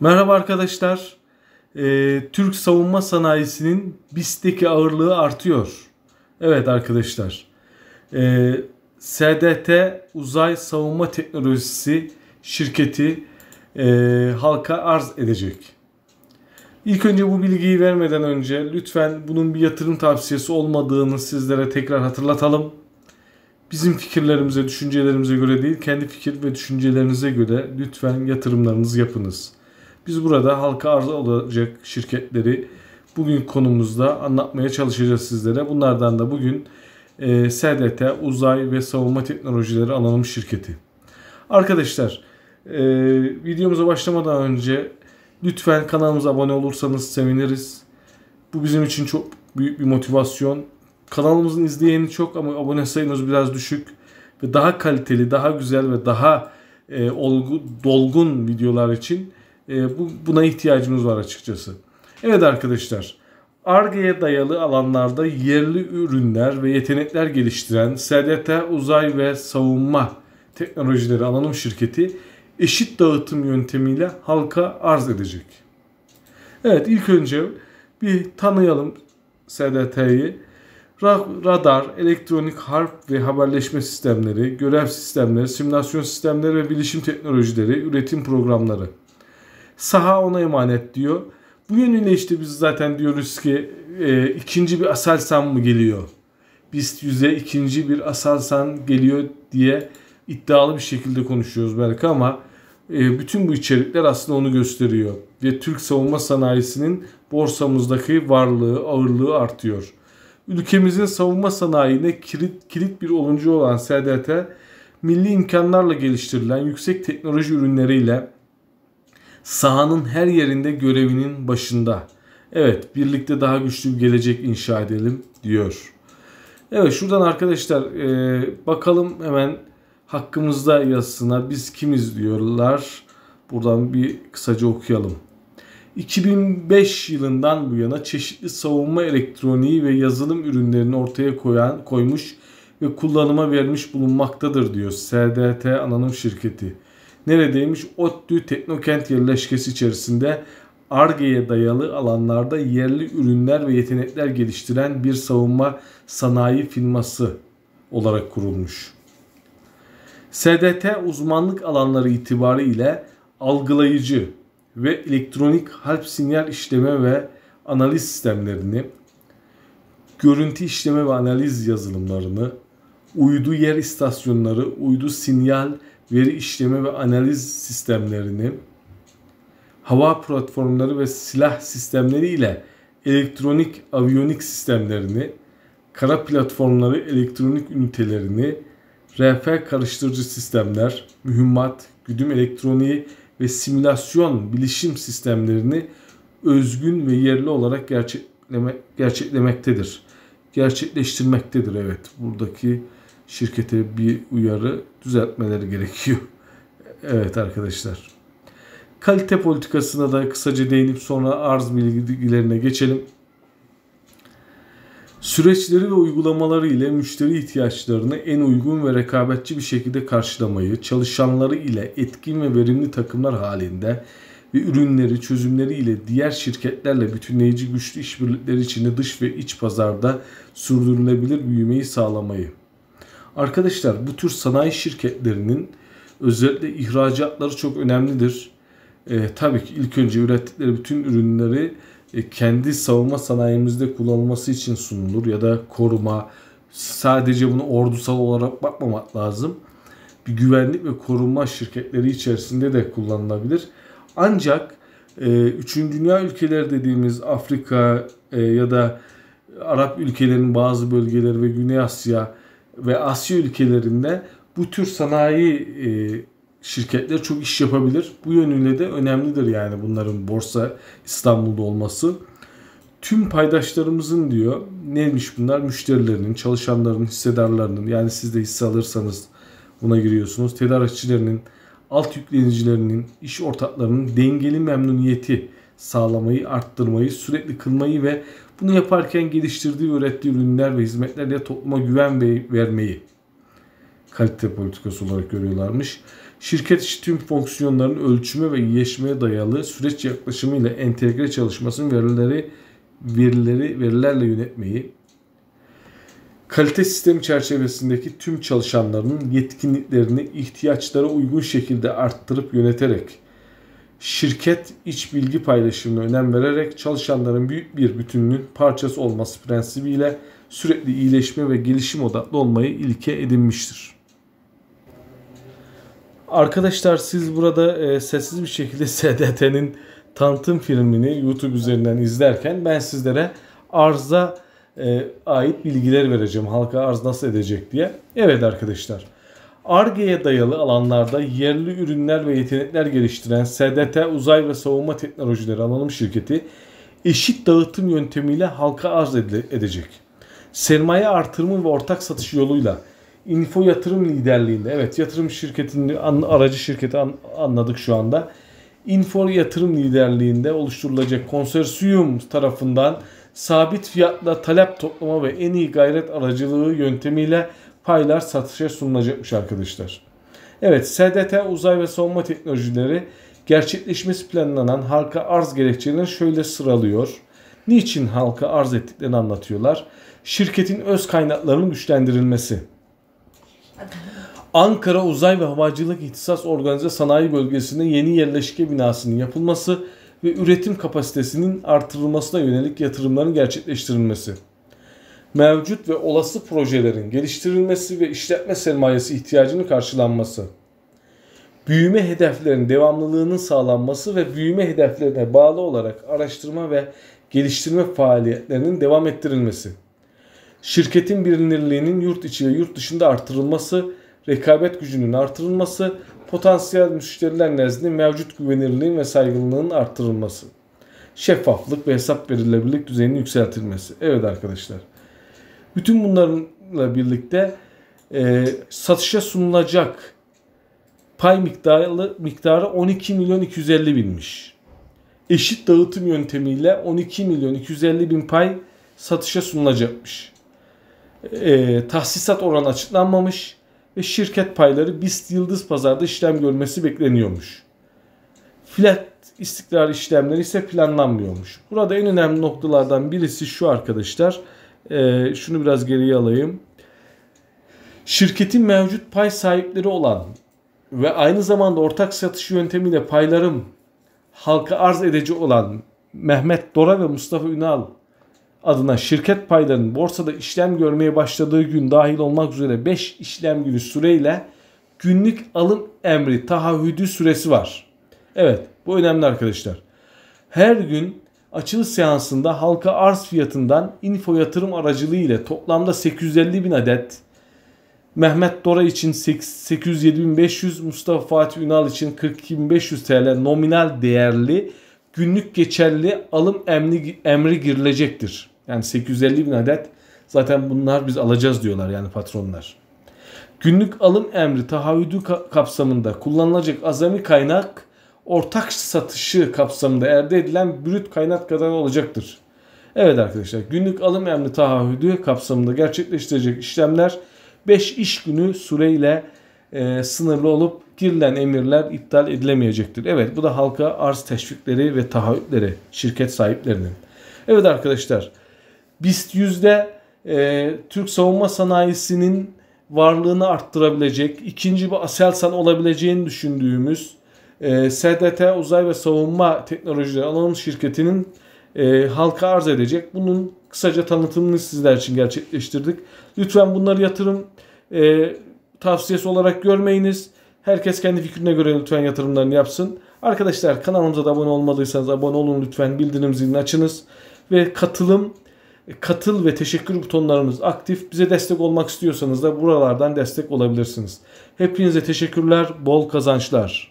Merhaba arkadaşlar. Ee, Türk savunma sanayisinin BIST'teki ağırlığı artıyor. Evet arkadaşlar. Ee, SDT Uzay Savunma Teknolojisi şirketi e, halka arz edecek. İlk önce bu bilgiyi vermeden önce lütfen bunun bir yatırım tavsiyesi olmadığını sizlere tekrar hatırlatalım. Bizim fikirlerimize, düşüncelerimize göre değil, kendi fikir ve düşüncelerinize göre lütfen yatırımlarınızı yapınız. Biz burada halka arz olacak şirketleri bugün konumuzda anlatmaya çalışacağız sizlere. Bunlardan da bugün e, SDT, uzay ve savunma teknolojileri alanım şirketi. Arkadaşlar e, videomuza başlamadan önce lütfen kanalımıza abone olursanız seviniriz. Bu bizim için çok büyük bir motivasyon. Kanalımızın izleyeni çok ama abone sayımız biraz düşük. Ve daha kaliteli, daha güzel ve daha e, olgu, dolgun videolar için e, bu buna ihtiyacımız var açıkçası. Evet arkadaşlar. Arge'ye dayalı alanlarda yerli ürünler ve yetenekler geliştiren SDT Uzay ve Savunma Teknolojileri Alanım Şirketi eşit dağıtım yöntemiyle halka arz edecek. Evet ilk önce bir tanıyalım SDT'yi. Radar, elektronik harp ve haberleşme sistemleri, görev sistemleri, simülasyon sistemleri ve bilişim teknolojileri, üretim programları. Saha ona emanet diyor. Bu yönüyle işte biz zaten diyoruz ki e, ikinci bir Aselsan mı geliyor? Biz yüze ikinci bir Aselsan geliyor diye iddialı bir şekilde konuşuyoruz belki ama e, bütün bu içerikler aslında onu gösteriyor. Ve Türk savunma sanayisinin borsamızdaki varlığı, ağırlığı artıyor. Ülkemizin savunma sanayine kilit, kilit bir oluncu olan SDT, milli imkanlarla geliştirilen yüksek teknoloji ürünleriyle sahanın her yerinde görevinin başında. Evet birlikte daha güçlü bir gelecek inşa edelim diyor. Evet şuradan arkadaşlar e, bakalım hemen hakkımızda yazısına biz kimiz diyorlar. Buradan bir kısaca okuyalım. 2005 yılından bu yana çeşitli savunma elektroniği ve yazılım ürünlerini ortaya koyan koymuş ve kullanıma vermiş bulunmaktadır diyor SDT Anonim Şirketi neredeymiş? ODTÜ Teknokent yerleşkesi içerisinde ARGE'ye dayalı alanlarda yerli ürünler ve yetenekler geliştiren bir savunma sanayi firması olarak kurulmuş. SDT uzmanlık alanları itibariyle algılayıcı ve elektronik harp sinyal işleme ve analiz sistemlerini, görüntü işleme ve analiz yazılımlarını, uydu yer istasyonları, uydu sinyal veri işleme ve analiz sistemlerini, hava platformları ve silah sistemleri ile elektronik aviyonik sistemlerini, kara platformları elektronik ünitelerini, RF karıştırıcı sistemler, mühimmat, güdüm elektroniği ve simülasyon bilişim sistemlerini özgün ve yerli olarak gerçekleme, gerçeklemektedir. Gerçekleştirmektedir evet buradaki şirkete bir uyarı düzeltmeleri gerekiyor. Evet arkadaşlar. Kalite politikasına da kısaca değinip sonra arz bilgilerine geçelim. Süreçleri ve uygulamaları ile müşteri ihtiyaçlarını en uygun ve rekabetçi bir şekilde karşılamayı, çalışanları ile etkin ve verimli takımlar halinde ve ürünleri, çözümleri ile diğer şirketlerle bütünleyici güçlü işbirlikleri içinde dış ve iç pazarda sürdürülebilir büyümeyi sağlamayı Arkadaşlar bu tür sanayi şirketlerinin özellikle ihracatları çok önemlidir. E, tabii ki ilk önce ürettikleri bütün ürünleri e, kendi savunma sanayimizde kullanılması için sunulur ya da koruma. Sadece bunu ordusal olarak bakmamak lazım. Bir güvenlik ve korunma şirketleri içerisinde de kullanılabilir. Ancak e, üçüncü dünya ülkeler dediğimiz Afrika e, ya da Arap ülkelerinin bazı bölgeleri ve Güney Asya ve Asya ülkelerinde bu tür sanayi e, şirketler çok iş yapabilir. Bu yönüyle de önemlidir yani bunların borsa İstanbul'da olması. Tüm paydaşlarımızın diyor neymiş bunlar? Müşterilerinin, çalışanlarının, hissedarlarının yani siz de hisse alırsanız buna giriyorsunuz. Tedarikçilerinin, alt yüklenicilerinin, iş ortaklarının dengeli memnuniyeti sağlamayı, arttırmayı, sürekli kılmayı ve bunu yaparken geliştirdiği ve ürettiği ürünler ve hizmetlerle topluma güven vermeyi kalite politikası olarak görüyorlarmış. Şirket içi tüm fonksiyonların ölçümü ve iyileşmeye dayalı süreç yaklaşımıyla entegre çalışmasının verileri verileri verilerle yönetmeyi, kalite sistemi çerçevesindeki tüm çalışanların yetkinliklerini ihtiyaçlara uygun şekilde arttırıp yöneterek şirket iç bilgi paylaşımına önem vererek çalışanların büyük bir bütünlüğün parçası olması prensibiyle sürekli iyileşme ve gelişim odaklı olmayı ilke edinmiştir. Arkadaşlar siz burada e, sessiz bir şekilde SDT'nin tanıtım filmini YouTube üzerinden izlerken ben sizlere arıza e, ait bilgiler vereceğim. Halka arz nasıl edecek diye. Evet arkadaşlar. ARGE'ye dayalı alanlarda yerli ürünler ve yetenekler geliştiren SDT Uzay ve Savunma Teknolojileri Anonim Şirketi eşit dağıtım yöntemiyle halka arz edecek. Sermaye artırımı ve ortak satış yoluyla Info Yatırım Liderliğinde, evet yatırım şirketinin aracı şirketi anladık şu anda. Info Yatırım Liderliğinde oluşturulacak konsorsiyum tarafından sabit fiyatla talep toplama ve en iyi gayret aracılığı yöntemiyle paylar satışa sunulacakmış arkadaşlar. Evet SDT Uzay ve Savunma Teknolojileri gerçekleşmesi planlanan halka arz gerekçelerini şöyle sıralıyor. Niçin halka arz ettiklerini anlatıyorlar. Şirketin öz kaynaklarının güçlendirilmesi. Ankara Uzay ve Havacılık İhtisas Organize Sanayi Bölgesi'nde yeni yerleşke binasının yapılması ve üretim kapasitesinin artırılmasına yönelik yatırımların gerçekleştirilmesi mevcut ve olası projelerin geliştirilmesi ve işletme sermayesi ihtiyacını karşılanması, büyüme hedeflerinin devamlılığının sağlanması ve büyüme hedeflerine bağlı olarak araştırma ve geliştirme faaliyetlerinin devam ettirilmesi, şirketin bilinirliğinin yurt içi ve yurt dışında artırılması, rekabet gücünün artırılması, potansiyel müşteriler nezdinde mevcut güvenirliğin ve saygınlığın artırılması şeffaflık ve hesap verilebilirlik düzeyinin yükseltilmesi. Evet arkadaşlar. Bütün bunlarla birlikte e, satışa sunulacak pay miktarı, miktarı 12 milyon 250 binmiş. Eşit dağıtım yöntemiyle 12 milyon 250 bin pay satışa sunulacakmış. E, tahsisat oranı açıklanmamış ve şirket payları BIST Yıldız Pazar'da işlem görmesi bekleniyormuş. Flat istikrar işlemleri ise planlanmıyormuş. Burada en önemli noktalardan birisi şu arkadaşlar. Ee, şunu biraz geriye alayım. Şirketin mevcut pay sahipleri olan ve aynı zamanda ortak satış yöntemiyle paylarım halka arz edici olan Mehmet Dora ve Mustafa Ünal adına şirket paylarının borsada işlem görmeye başladığı gün dahil olmak üzere 5 işlem günü süreyle günlük alım emri taahhüdü süresi var. Evet bu önemli arkadaşlar. Her gün açılış seansında halka arz fiyatından info yatırım aracılığı ile toplamda 850 bin adet, Mehmet Dora için 807.500, Mustafa Fatih Ünal için 42.500 TL nominal değerli günlük geçerli alım emri, emri girilecektir. Yani 850 bin adet zaten bunlar biz alacağız diyorlar yani patronlar. Günlük alım emri taahhüdü kapsamında kullanılacak azami kaynak ortak satışı kapsamında elde edilen brüt kaynak kadar olacaktır. Evet arkadaşlar günlük alım emri taahhüdü kapsamında gerçekleştirecek işlemler 5 iş günü süreyle e, sınırlı olup girilen emirler iptal edilemeyecektir. Evet bu da halka arz teşvikleri ve taahhütleri şirket sahiplerinin. Evet arkadaşlar BIST yüzde e, Türk savunma sanayisinin varlığını arttırabilecek, ikinci bir Aselsan olabileceğini düşündüğümüz e, ee, SDT Uzay ve Savunma Teknolojileri Anonim Şirketi'nin e, halka arz edecek. Bunun kısaca tanıtımını sizler için gerçekleştirdik. Lütfen bunları yatırım e, tavsiyesi olarak görmeyiniz. Herkes kendi fikrine göre lütfen yatırımlarını yapsın. Arkadaşlar kanalımıza da abone olmadıysanız abone olun lütfen. Bildirim zilini açınız. Ve katılım, katıl ve teşekkür butonlarımız aktif. Bize destek olmak istiyorsanız da buralardan destek olabilirsiniz. Hepinize teşekkürler, bol kazançlar.